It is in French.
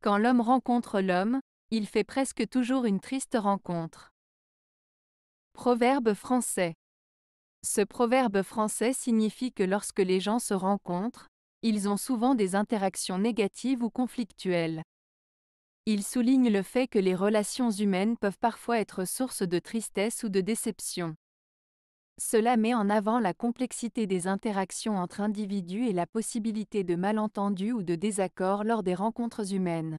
Quand l'homme rencontre l'homme, il fait presque toujours une triste rencontre. Proverbe français. Ce proverbe français signifie que lorsque les gens se rencontrent, ils ont souvent des interactions négatives ou conflictuelles. Il souligne le fait que les relations humaines peuvent parfois être source de tristesse ou de déception. Cela met en avant la complexité des interactions entre individus et la possibilité de malentendus ou de désaccords lors des rencontres humaines.